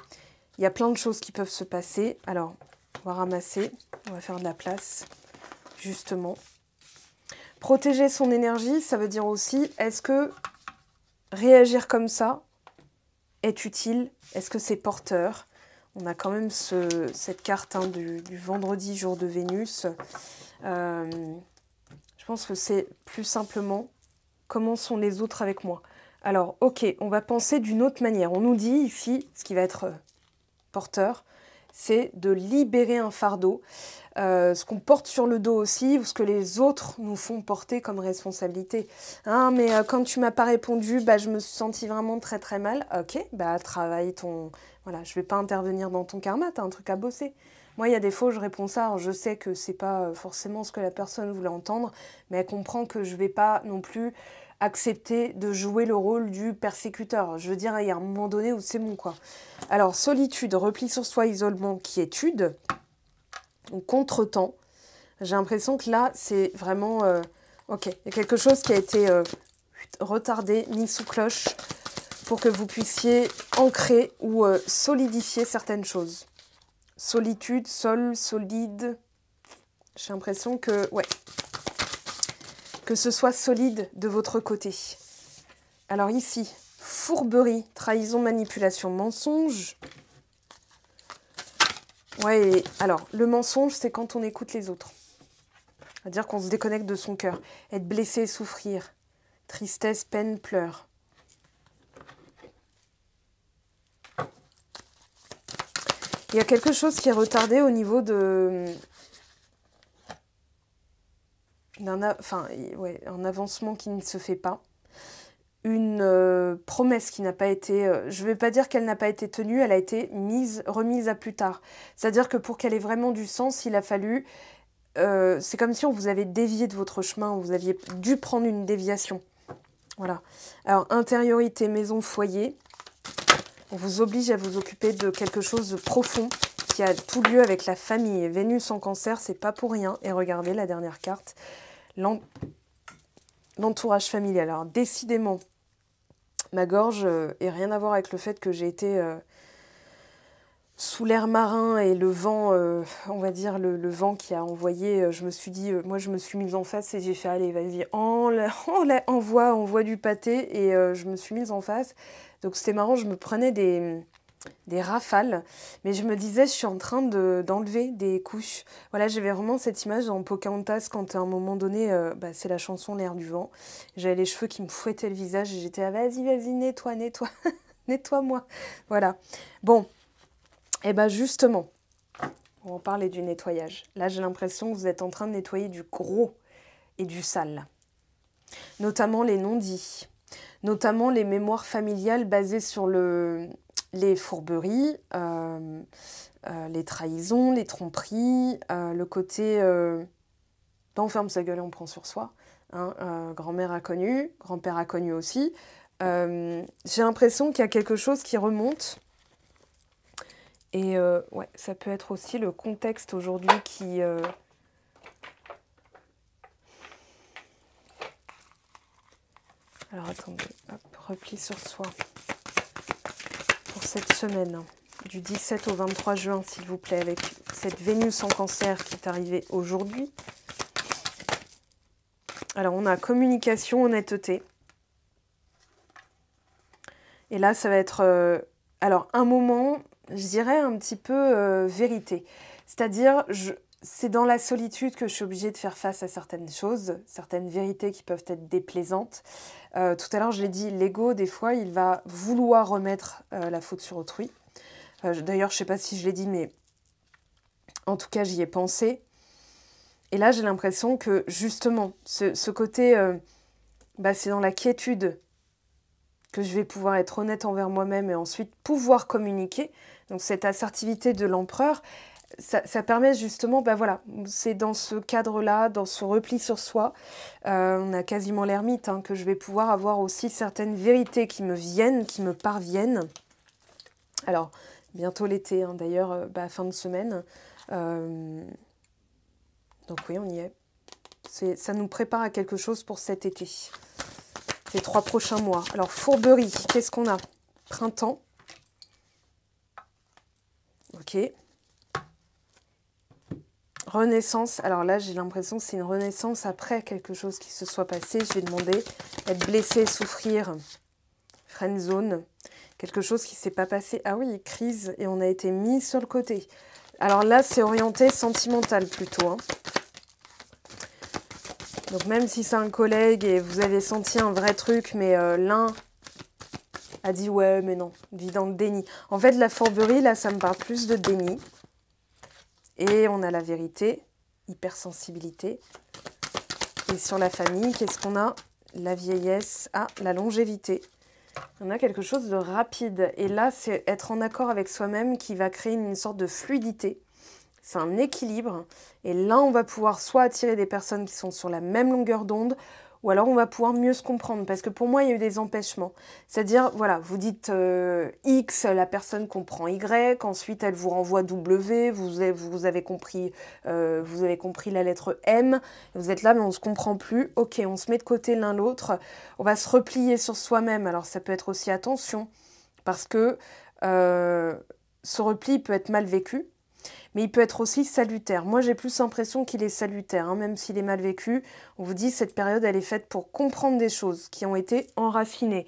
Il y a plein de choses qui peuvent se passer. Alors, on va ramasser, on va faire de la place, justement. Protéger son énergie, ça veut dire aussi, est-ce que réagir comme ça, est utile Est-ce que c'est porteur On a quand même ce, cette carte hein, du, vendredi, jour de Vénus. Euh, je pense que c'est plus simplement comment sont les autres avec moi. Alors, ok, on va penser d'une autre manière. On nous dit ici, ce qui va être euh, porteur, c'est de libérer un fardeau. Euh, ce qu'on porte sur le dos aussi, ou ce que les autres nous font porter comme responsabilité. Hein, mais euh, quand tu m'as pas répondu, bah, je me suis sentie vraiment très très mal. Ok, bah travaille ton... Voilà, je vais pas intervenir dans ton karma, as un truc à bosser. Moi, il y a des fois, je réponds ça. je sais que c'est pas euh, forcément ce que la personne voulait entendre, mais elle comprend que je vais pas non plus accepter de jouer le rôle du persécuteur. Je veux dire, il y a un moment donné où c'est bon, quoi. Alors, solitude, repli sur soi, isolement, quiétude contretemps. J'ai l'impression que là, c'est vraiment... Euh, ok, il y a quelque chose qui a été euh, retardé, mis sous cloche, pour que vous puissiez ancrer ou euh, solidifier certaines choses. Solitude, sol, solide. J'ai l'impression que... Ouais. Que ce soit solide de votre côté. Alors ici, fourberie, trahison, manipulation, mensonge. Ouais, alors, le mensonge, c'est quand on écoute les autres. C'est-à-dire qu'on se déconnecte de son cœur. Être blessé, souffrir. Tristesse, peine, pleurs. Il y a quelque chose qui est retardé au niveau de. enfin, ouais, un avancement qui ne se fait pas une euh, promesse qui n'a pas été, euh, je ne vais pas dire qu'elle n'a pas été tenue, elle a été mise, remise à plus tard. C'est-à-dire que pour qu'elle ait vraiment du sens, il a fallu, euh, c'est comme si on vous avait dévié de votre chemin, vous aviez dû prendre une déviation. Voilà. Alors intériorité, maison, foyer, on vous oblige à vous occuper de quelque chose de profond qui a tout lieu avec la famille. Vénus en cancer, c'est pas pour rien. Et regardez la dernière carte, l'entourage familial. Alors décidément, ma gorge et euh, rien à voir avec le fait que j'ai été euh, sous l'air marin et le vent, euh, on va dire le, vent qui a envoyé, je me suis dit, moi je me suis mise en face et j'ai fait allez vas-y, on la, [LAUGHS] envoie, on voit du pâté et je me suis mise en face. Donc c'était marrant, je me prenais des, des rafales, mais je me disais, je suis en train d'enlever des couches. Voilà, j'avais vraiment cette image en Pocahontas quand à un moment donné, euh, bah, c'est la chanson L'air du vent. J'avais les cheveux qui me fouettaient le visage et j'étais, ah, vas-y, vas-y, nettoie, nettoie, [LAUGHS] nettoie-moi. Voilà. Bon, et eh ben justement, on va parler du nettoyage. Là, j'ai l'impression que vous êtes en train de nettoyer du gros et du sale, notamment les non-dits notamment les mémoires familiales basées sur le, les fourberies, euh, euh, les trahisons, les tromperies, euh, le côté on ferme sa gueule et on prend sur soi. Hein, grand-mère a connu, grand-père a connu aussi. J'ai l'impression qu'il y a quelque chose qui remonte. Et ouais, ça peut être aussi le contexte aujourd'hui qui, Alors attendez, hop, repli sur soi pour cette semaine hein. du 17 au 23 juin, s'il vous plaît, avec cette Vénus en cancer qui est arrivée aujourd'hui. Alors, on a communication, honnêteté. Et là, ça va être, euh, alors, un moment, je dirais, un petit peu euh, vérité. C'est-à-dire, je, c'est dans la solitude que je suis obligée de faire face à certaines choses, certaines vérités qui peuvent être déplaisantes. Euh, tout à l'heure, je l'ai dit, l'ego, des fois, il va vouloir remettre euh, la faute sur autrui. Euh, d'ailleurs, je ne sais pas si je l'ai dit, mais en tout cas, j'y ai pensé. Et là, j'ai l'impression que justement, ce, côté, bah, c'est dans la quiétude que je vais pouvoir être honnête envers moi-même et ensuite pouvoir communiquer. Donc cette assertivité de l'empereur, ça, permet justement, ben voilà, c'est dans ce cadre-là, dans ce repli sur soi, euh, on a quasiment l'ermite, hein, que je vais pouvoir avoir aussi certaines vérités qui me viennent, qui me parviennent. Alors, bientôt l'été, hein, d'ailleurs, euh, bah, fin de semaine. Euh, donc oui, on y est. est. Ça nous prépare à quelque chose pour cet été, les trois prochains mois. Alors, fourberie, qu'est-ce qu'on a Printemps. Ok. Renaissance, alors là j'ai l'impression que c'est une renaissance après quelque chose qui se soit passé. Je vais demandé, être blessé, souffrir, friend zone, quelque chose qui s'est pas passé. Ah oui, crise et on a été mis sur le côté. Alors là c'est orienté sentimental plutôt. Hein. Donc même si c'est un collègue et vous avez senti un vrai truc, mais euh, l'un a dit ouais mais non, vit dans le déni. En fait la fourberie là ça me parle plus de déni. Et on a la vérité, hypersensibilité. Et sur la famille, qu'est-ce qu'on a La vieillesse. Ah, la longévité. On a quelque chose de rapide. Et là, c'est être en accord avec soi-même qui va créer une sorte de fluidité. C'est un équilibre. Et là, on va pouvoir soit attirer des personnes qui sont sur la même longueur d'onde, ou alors on va pouvoir mieux se comprendre. Parce que pour moi, il y a eu des empêchements. C'est-à-dire, voilà, vous dites euh, X, la personne comprend Y, ensuite elle vous renvoie W, vous avez, vous avez compris, euh, vous avez compris la lettre M, vous êtes là, mais on ne se comprend plus. Ok, on se met de côté l'un l'autre, on va se replier sur soi-même. Alors ça peut être aussi attention, parce que euh, ce repli peut être mal vécu, mais il peut être aussi salutaire. Moi, j'ai plus l'impression qu'il est salutaire, hein, même s'il est mal vécu. On vous dit cette période, elle est faite pour comprendre des choses qui ont été enraffinées.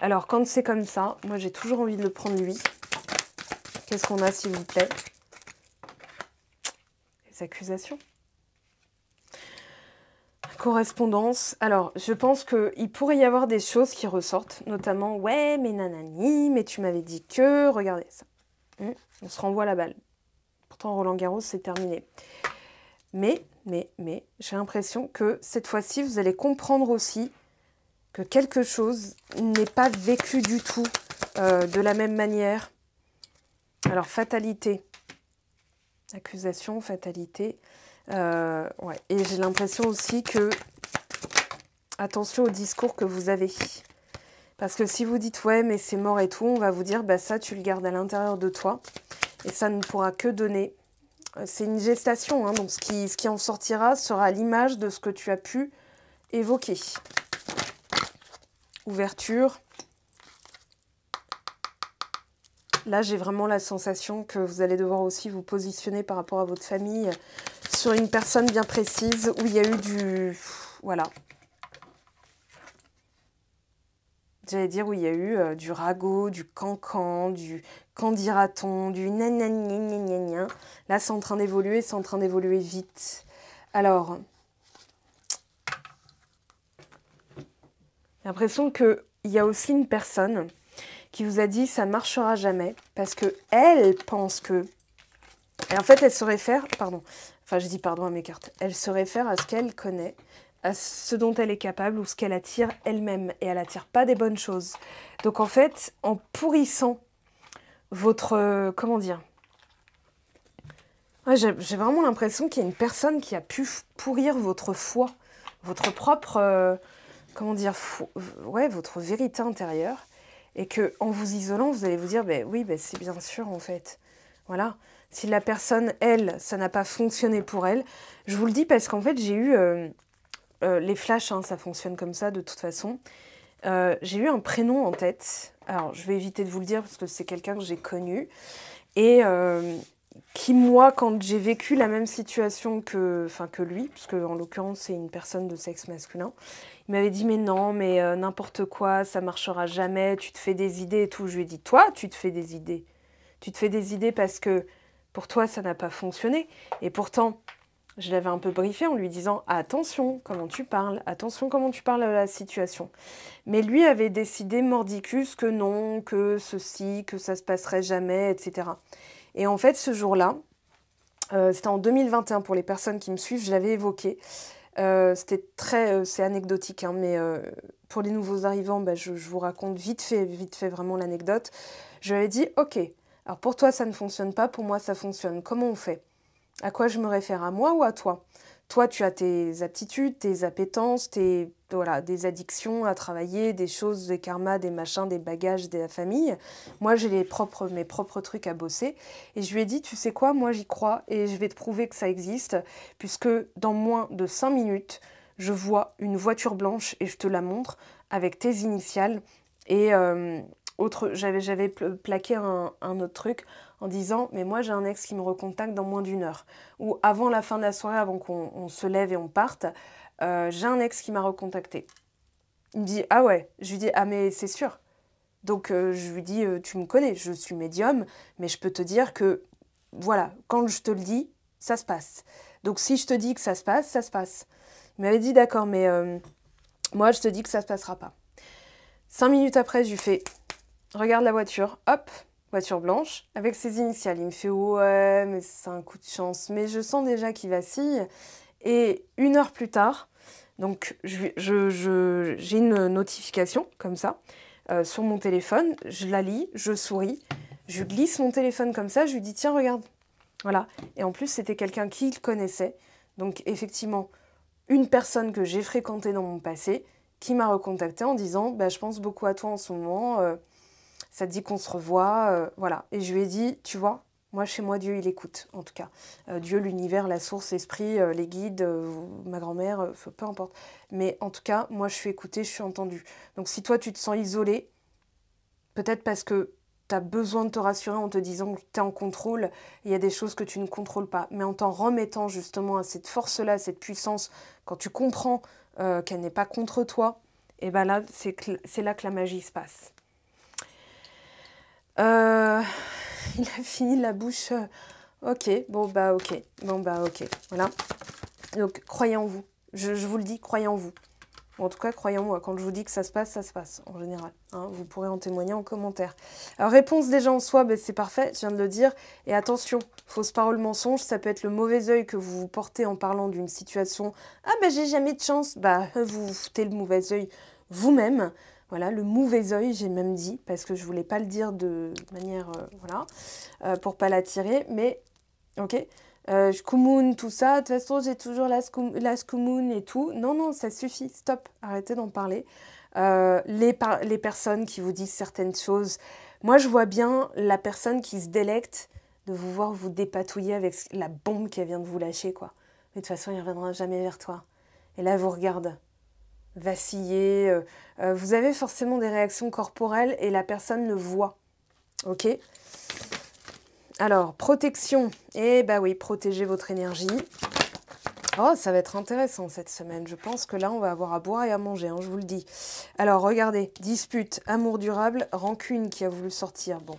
Alors, quand c'est comme ça, moi, j'ai toujours envie de le prendre lui. Qu'est-ce qu'on a, s'il vous plaît Les accusations. Correspondance. Alors, je pense qu'il pourrait y avoir des choses qui ressortent, notamment, ouais, mais nanani, mais tu m'avais dit que, regardez ça. Hum, on se renvoie la balle en Roland Garros, c'est terminé. Mais, mais, mais, j'ai l'impression que cette fois-ci, vous allez comprendre aussi que quelque chose n'est pas vécu du tout euh, de la même manière. Alors, fatalité. Accusation, fatalité. Euh, ouais. Et j'ai l'impression aussi que... Attention au discours que vous avez. Parce que si vous dites ouais mais c'est mort et tout, on va vous dire bah ça tu le gardes à l'intérieur de toi et ça ne pourra que donner. Euh, c'est une gestation, hein, donc ce qui, ce qui en sortira sera l'image de ce que tu as pu évoquer. Ouverture. Là, j'ai vraiment la sensation que vous allez devoir aussi vous positionner par rapport à votre famille sur une personne bien précise où il y a eu du... Voilà, j'allais dire où il y a eu euh, du ragot, du cancan, du candiraton, du nananinanininanin. Là, c'est en train d'évoluer, c'est en train d'évoluer vite. Alors, j'ai l'impression qu'il y a aussi une personne qui vous a dit ça marchera jamais parce que elle pense que et en fait elle se réfère pardon enfin je dis pardon à mes cartes elle se réfère à ce qu'elle connaît à ce dont elle est capable ou ce qu'elle attire elle-même. Et elle attire pas des bonnes choses. Donc en fait, en pourrissant votre... Euh, comment dire J'ai vraiment l'impression qu'il y a une personne qui a pu pourrir votre foi, votre propre... Euh, comment dire Ouais, votre vérité intérieure. Et que en vous isolant, vous allez vous dire, ben oui, ben c'est bien sûr en fait. Voilà. Si la personne, elle, ça n'a pas fonctionné pour elle, je vous le dis parce qu'en fait, j'ai eu... Euh, euh, les flashs, hein, ça fonctionne comme ça de toute façon. Euh, j'ai eu un prénom en tête. Alors, je vais éviter de vous le dire parce que c'est quelqu'un que j'ai connu. Et euh, qui, moi, quand j'ai vécu la même situation que, que lui, puisque en l'occurrence, c'est une personne de sexe masculin, il m'avait dit Mais non, mais n'importe quoi, ça marchera jamais, tu te fais des idées et tout. Je lui ai dit Toi, tu te fais des idées. Tu te fais des idées parce que pour toi, ça n'a pas fonctionné. Et pourtant, je l'avais un peu briefé en lui disant attention comment tu parles, attention comment tu parles à la situation. Mais lui avait décidé mordicus que non, que ceci, que ça se passerait jamais, etc. Et en fait, ce jour-là, euh, c'était en 2021 pour les personnes qui me suivent, je l'avais évoqué. Euh, c'était très, euh, c'est anecdotique, hein, mais pour les nouveaux arrivants, bah, je, vous raconte vite fait, vite fait vraiment l'anecdote. Je lui avais dit, ok, alors pour toi ça ne fonctionne pas, pour moi ça fonctionne. Comment on fait à quoi je me réfère À moi ou à toi Toi, tu as tes aptitudes, tes appétences, tes voilà, des addictions à travailler, des choses, des karmas, des machins, des bagages, de la famille. Moi, j'ai les propres, mes propres trucs à bosser. Et je lui ai dit, tu sais quoi, moi j'y crois et je vais te prouver que ça existe, puisque dans moins de 5 minutes, je vois une voiture blanche et je te la montre avec tes initiales. Et euh, autre, j'avais plaqué un autre truc en disant mais moi j'ai un ex qui me recontacte dans moins d'une heure ou avant la fin de la soirée avant qu'on se lève et on parte euh, j'ai un ex qui m'a recontacté il me dit ah ouais je lui dis ah mais c'est sûr donc euh, je lui dis euh, tu me connais je suis médium mais je peux te dire que voilà quand je te le dis ça se passe donc si je te dis que ça se passe ça se passe il m'avait dit d'accord mais moi je te dis que ça se passera pas cinq minutes après je lui fais regarde la voiture hop voiture blanche, avec ses initiales. Il me fait ouais, mais c'est un coup de chance. Mais je sens déjà qu'il vacille. Et une heure plus tard, donc j'ai je, une notification comme ça euh, sur mon téléphone. Je la lis, je souris, je glisse mon téléphone comme ça. Je lui dis tiens regarde, voilà. Et en plus c'était quelqu'un qu'il connaissait. Donc effectivement une personne que j'ai fréquentée dans mon passé qui m'a recontacté en disant bah, je pense beaucoup à toi en ce moment. Euh, ça te dit qu'on se revoit, euh, voilà. Et je lui ai dit, tu vois, moi chez moi Dieu il écoute, en tout cas. Euh, Dieu, l'univers, la source, l'esprit, euh, les guides, ma grand-mère, peu importe. Mais en tout cas, moi je suis écoutée, je suis entendue. Donc si toi tu te sens isolée, peut-être parce que tu as besoin de te rassurer en te disant que tu es en contrôle, il y a des choses que tu ne contrôles pas. Mais en t'en remettant justement à cette force-là, cette puissance, quand tu comprends qu'elle n'est pas contre toi, et eh bien là, c'est là que la magie se passe. Euh, il a fini la bouche. Euh, ok, bon bah ok, bon bah ok, voilà. Donc croyez en vous, je, vous le dis, croyez en vous. En tout cas, croyez moi, quand je vous dis que ça se passe, ça se passe, en général. Hein. vous pourrez en témoigner en commentaire. Alors, réponse déjà en soi, ben, c'est parfait, je viens de le dire. Et attention, fausse parole, mensonge, ça peut être le mauvais œil que vous vous portez en parlant d'une situation. Ah ben j'ai jamais de chance, bah vous vous foutez le mauvais œil vous-même. Voilà, le mauvais oeil, j'ai même dit, parce que je ne voulais pas le dire de manière, euh, voilà, euh, pour pas l'attirer, mais, ok, euh, tout ça, de toute façon, j'ai toujours la, la et tout. Non, non, ça suffit, stop, arrêtez d'en parler. Euh, les, les personnes qui vous disent certaines choses, moi, je vois bien la personne qui se délecte de vous voir vous dépatouiller avec la bombe qu'elle vient de vous lâcher, quoi. Mais de toute façon, il ne reviendra jamais vers toi. Et là, elle vous regarde vaciller, euh, euh, vous avez forcément des réactions corporelles et la personne le voit. Ok Alors, protection. et eh bah oui, protéger votre énergie. Oh, ça va être intéressant cette semaine. Je pense que là, on va avoir à boire et à manger, hein, je vous le dis. Alors, regardez. Dispute, amour durable, rancune qui a voulu sortir. Bon.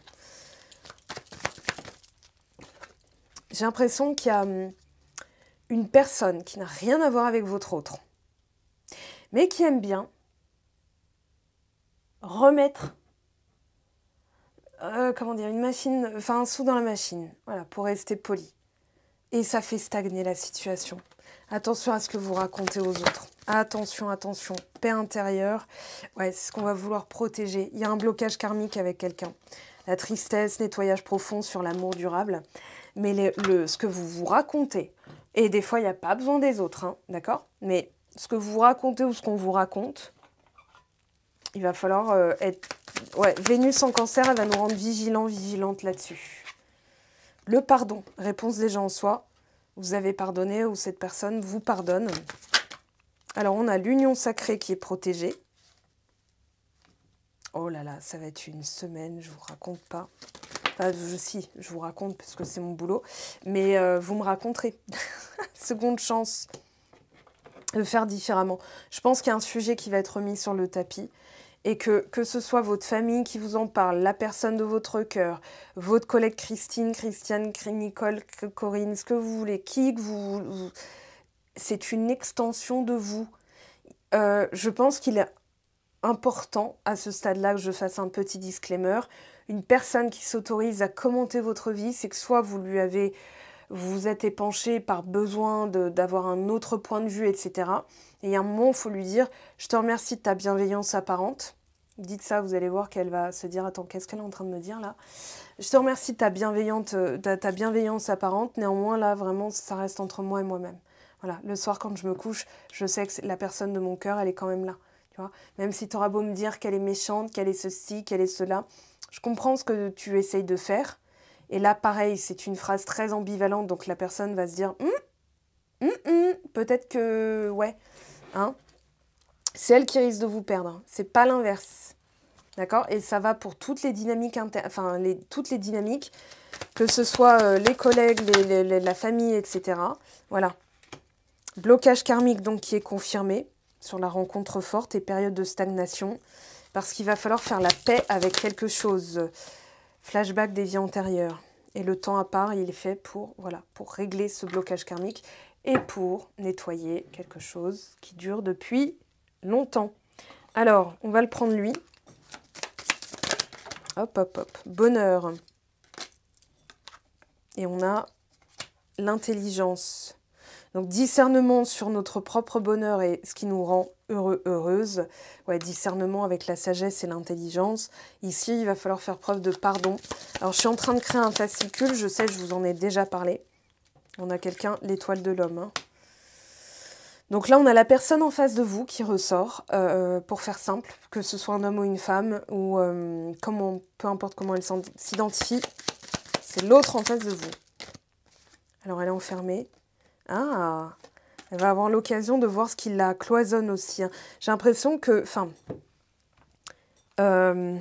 J'ai l'impression qu'il y a hum, une personne qui n'a rien à voir avec votre autre mais qui aime bien remettre euh, comment dire, une machine, enfin un sou dans la machine, voilà, pour rester poli. Et ça fait stagner la situation. Attention à ce que vous racontez aux autres. Attention, attention, paix intérieure. Ouais, c'est ce qu'on va vouloir protéger. Il y a un blocage karmique avec quelqu'un. La tristesse, nettoyage profond sur l'amour durable. Mais le, ce que vous vous racontez, et des fois il n'y a pas besoin des autres, hein, d'accord Mais ce que vous racontez ou ce qu'on vous raconte, il va falloir euh, être... Ouais, Vénus en cancer, elle va nous rendre vigilants, vigilantes là-dessus. Le pardon, réponse déjà en soi. Vous avez pardonné ou cette personne vous pardonne. Alors on a l'union sacrée qui est protégée. Oh là là, ça va être une semaine, je ne vous raconte pas. Enfin, si, je vous raconte parce que c'est mon boulot. Mais euh, vous me raconterez. [LAUGHS] Seconde chance de faire différemment. Je pense qu'il y a un sujet qui va être mis sur le tapis et que, que ce soit votre famille qui vous en parle, la personne de votre cœur, votre collègue Christine, Christiane, Nicole, Corinne, ce que vous voulez, qui que vous, vous c'est une extension de vous. Euh, je pense qu'il est important à ce stade-là que je fasse un petit disclaimer. Une personne qui s'autorise à commenter votre vie, c'est que soit vous lui avez vous êtes épanché par besoin d'avoir un autre point de vue, etc. Et à un moment, il faut lui dire Je te remercie de ta bienveillance apparente. Dites ça, vous allez voir qu'elle va se dire Attends, qu'est-ce qu'elle est en train de me dire là Je te remercie de ta, bienveillante, euh, ta bienveillance apparente. Néanmoins, là, vraiment, ça reste entre moi et moi-même. Voilà, le soir, quand je me couche, je sais que la personne de mon cœur, elle est quand même là. Tu vois Même si tu auras beau me dire qu'elle est méchante, qu'elle est ceci, qu'elle est cela, je comprends ce que tu essayes de faire. Et là, pareil, c'est une phrase très ambivalente, donc la personne va se dire hum, hum, hum, peut-être que ouais, hein. C'est elle qui risque de vous perdre. Hein. C'est pas l'inverse, d'accord Et ça va pour toutes les dynamiques, enfin toutes les dynamiques, que ce soit euh, les collègues, la famille, etc. Voilà. Blocage karmique donc qui est confirmé sur la rencontre forte et période de stagnation, parce qu'il va falloir faire la paix avec quelque chose flashback des vies antérieures. Et le temps à part, il est fait pour, voilà, pour régler ce blocage karmique et pour nettoyer quelque chose qui dure depuis longtemps. Alors, on va le prendre lui. Hop, hop, hop. Bonheur. Et on a l'intelligence. Donc discernement sur notre propre bonheur et ce qui nous rend heureux, heureuse. Ouais, discernement avec la sagesse et l'intelligence. Ici, il va falloir faire preuve de pardon. Alors je suis en train de créer un fascicule, je sais, je vous en ai déjà parlé. On a quelqu'un, l'étoile de l'homme. Hein. Donc là, on a la personne en face de vous qui ressort, euh, pour faire simple, que ce soit un homme ou une femme, ou euh, comment, peu importe comment elle s'identifie, c'est l'autre en face de vous. Alors elle est enfermée, ah, elle va avoir l'occasion de voir ce qui la cloisonne aussi. Hein. J'ai l'impression que, enfin, euh,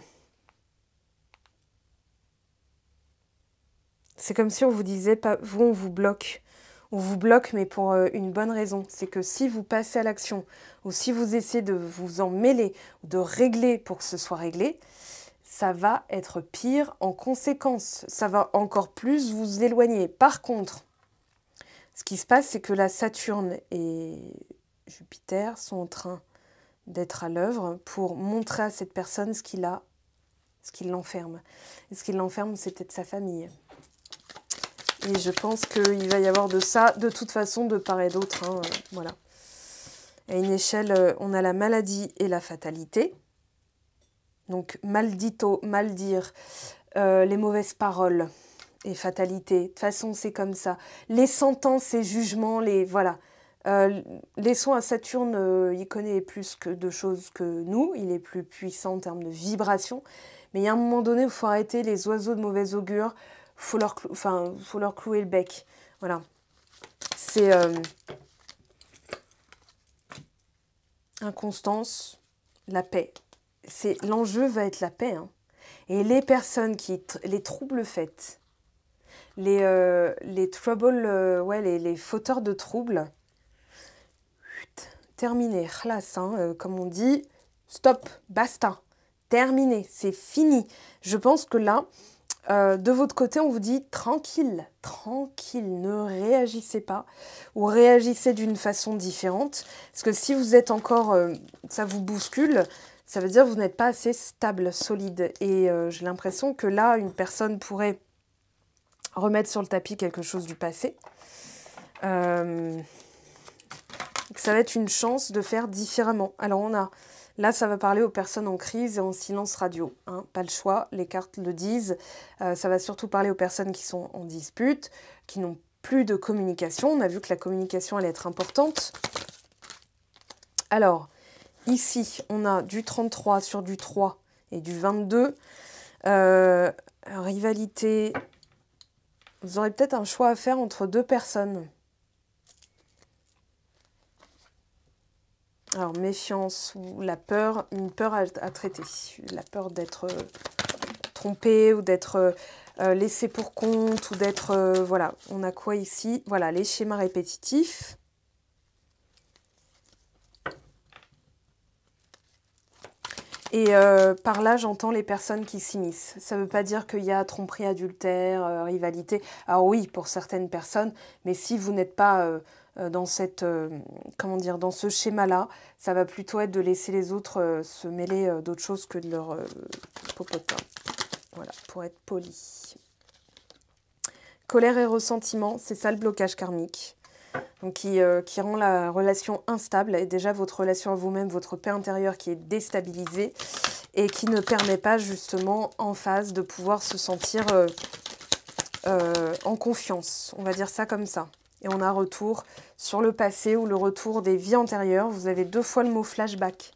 c'est comme si on vous disait, pas, vous, on vous bloque. On vous bloque, mais pour euh, une bonne raison. C'est que si vous passez à l'action, ou si vous essayez de vous en mêler, ou de régler pour que ce soit réglé, ça va être pire en conséquence. Ça va encore plus vous éloigner. Par contre, ce qui se passe, c'est que la Saturne et Jupiter sont en train d'être à l'œuvre pour montrer à cette personne ce qu'il a, ce qui l'enferme. Et ce qui l'enferme, c'était de sa famille. Et je pense qu'il va y avoir de ça, de toute façon, de part et d'autre. Hein, voilà. À une échelle, euh, on a la maladie et la fatalité. Donc, maldito, mal dire, euh, les mauvaises paroles, et fatalité. De toute façon, c'est comme ça. Les sentences, et jugements, les voilà. Euh, les laissons à Saturne, euh, il connaît plus que de choses que nous, il est plus puissant en termes de vibration, mais il y a un moment donné où il faut arrêter les oiseaux de mauvaise augure, faut leur, enfin, faut leur clouer le bec. Voilà. C'est euh, inconstance, la paix. C'est L'enjeu va être la paix. Hein. Et les personnes qui, les troubles faits, les, euh, les euh, ouais, les, fauteurs de troubles. Terminé, hein, euh, comme on dit, stop, basta, terminé, c'est fini. Je pense que là, de votre côté, on vous dit tranquille, tranquille, ne réagissez pas ou réagissez d'une façon différente. Parce que si vous êtes encore, ça vous bouscule, ça veut dire que vous n'êtes pas assez stable, solide. Et j'ai l'impression que là, une personne pourrait remettre sur le tapis quelque chose du passé. Euh, ça va être une chance de faire différemment. Alors on a, là ça va parler aux personnes en crise et en silence radio. Hein, pas le choix, les cartes le disent. Euh, ça va surtout parler aux personnes qui sont en dispute, qui n'ont plus de communication. On a vu que la communication allait être importante. Alors, ici, on a du 33 sur du 3 et du 22. Euh, rivalité, vous aurez peut-être un choix à faire entre deux personnes. Alors, méfiance ou la peur, une peur à, traiter. La peur d'être euh, trompé ou d'être euh, euh, laissé pour compte ou d'être... voilà, on a quoi ici Voilà, les schémas répétitifs. Et euh, par là, j'entends les personnes qui s'immiscent. Ça ne veut pas dire qu'il y a tromperie, adultère, euh, rivalité. Alors oui, pour certaines personnes, mais si vous n'êtes pas euh, dans comment dans ce schéma-là, ça va plutôt être de laisser les autres se mêler d'autre choses que de leur popotin. Hein. Voilà, pour être poli. Colère et ressentiment, c'est ça le blocage karmique donc euh, qui, rend la relation instable, et déjà votre relation à vous-même, votre paix intérieure qui est déstabilisée, et qui ne permet pas justement en phase de pouvoir se sentir euh, euh, en confiance, on va dire ça comme ça. Et on a retour sur le passé ou le retour des vies antérieures, vous avez deux fois le mot flashback.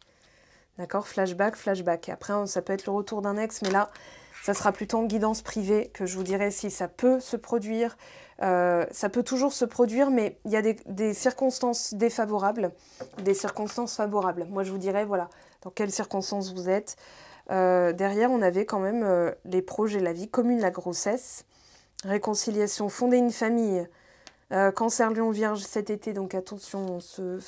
D'accord Flashback, flashback. après, hein, ça peut être le retour d'un ex, mais là, ça sera plutôt en guidance privée que je vous dirai si ça peut se produire, euh, ça peut toujours se produire, mais il y a des, circonstances défavorables, des circonstances favorables. Moi, je vous dirais, voilà, dans quelles circonstances vous êtes. Euh, derrière, on avait quand même euh, les projets, la vie commune, la grossesse, réconciliation, fonder une famille, cancer, lion, vierge cet été, donc attention, on se,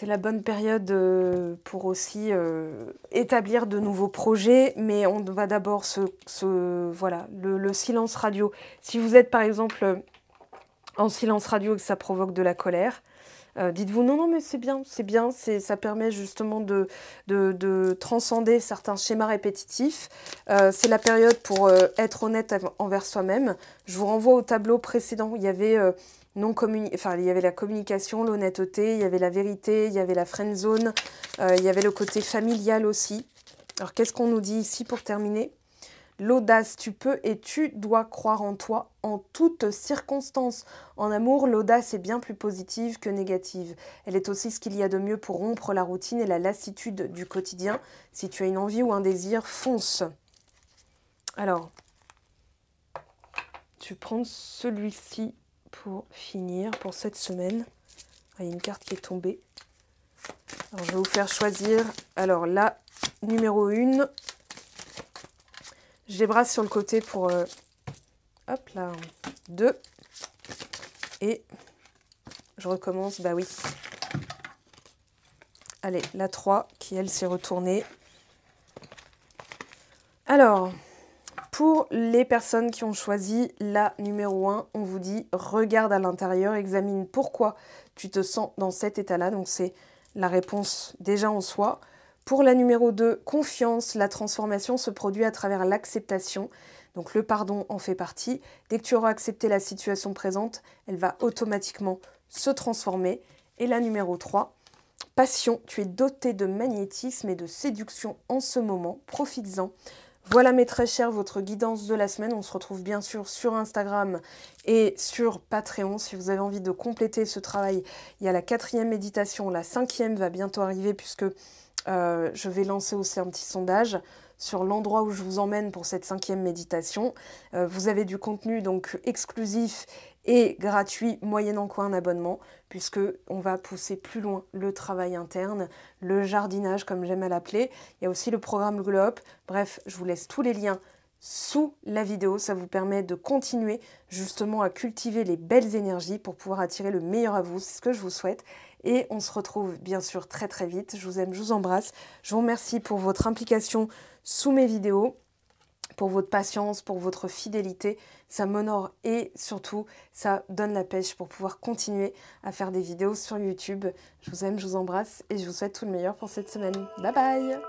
c'est la bonne période euh, pour aussi euh, établir de nouveaux projets, mais on va d'abord se, voilà le, silence radio. Si vous êtes par exemple euh, en silence radio et que ça provoque de la colère, dites-vous non, non, mais c'est bien, c'est bien, ça permet justement de, de, transcender certains schémas répétitifs. c'est la période pour être honnête envers soi-même. Je vous renvoie au tableau précédent, où il y avait communi il y avait la communication, l'honnêteté, il y avait la vérité, il y avait la friend zone, euh, il y avait le côté familial aussi. Alors qu'est-ce qu'on nous dit ici pour terminer L'audace, tu peux et tu dois croire en toi en toutes circonstances. En amour, l'audace est bien plus positive que négative. Elle est aussi ce qu'il y a de mieux pour rompre la routine et la lassitude du quotidien. Si tu as une envie ou un désir, fonce. Alors, tu prends celui-ci pour finir pour cette semaine. Ah, il y a une carte qui est tombée. Alors, je vais vous faire choisir. Alors là, numéro 1. j'ai sur le côté pour... Euh, hop là. 2. Et je recommence. Bah oui. Allez, la 3 qui, elle, s'est retournée. Alors, pour les personnes qui ont choisi la numéro 1, on vous dit regarde à l'intérieur, examine pourquoi tu te sens dans cet état-là. Donc c'est la réponse déjà en soi. Pour la numéro 2, confiance, la transformation se produit à travers l'acceptation. Donc le pardon en fait partie. Dès que tu auras accepté la situation présente, elle va automatiquement se transformer. Et la numéro 3, passion, tu es doté de magnétisme et de séduction en ce moment, profites-en. Voilà mes très chers, votre guidance de la semaine. On se retrouve bien sûr sur Instagram et sur Patreon. Si vous avez envie de compléter ce travail, il y a la quatrième méditation. La cinquième va bientôt arriver puisque euh, je vais lancer aussi un petit sondage sur l'endroit où je vous emmène pour cette cinquième méditation. Euh, vous avez du contenu donc exclusif et gratuit moyennant quoi un abonnement, puisque on va pousser plus loin le travail interne, le jardinage comme j'aime à l'appeler. Il y a aussi le programme Globe. Bref, je vous laisse tous les liens sous la vidéo. Ça vous permet de continuer justement à cultiver les belles énergies pour pouvoir attirer le meilleur à vous. C'est ce que je vous souhaite. Et on se retrouve bien sûr très très vite. Je vous aime, je vous embrasse. Je vous remercie pour votre implication sous mes vidéos pour votre patience, pour votre fidélité. Ça m'honore et surtout, ça donne la pêche pour pouvoir continuer à faire des vidéos sur YouTube. Je vous aime, je vous embrasse et je vous souhaite tout le meilleur pour cette semaine. Bye bye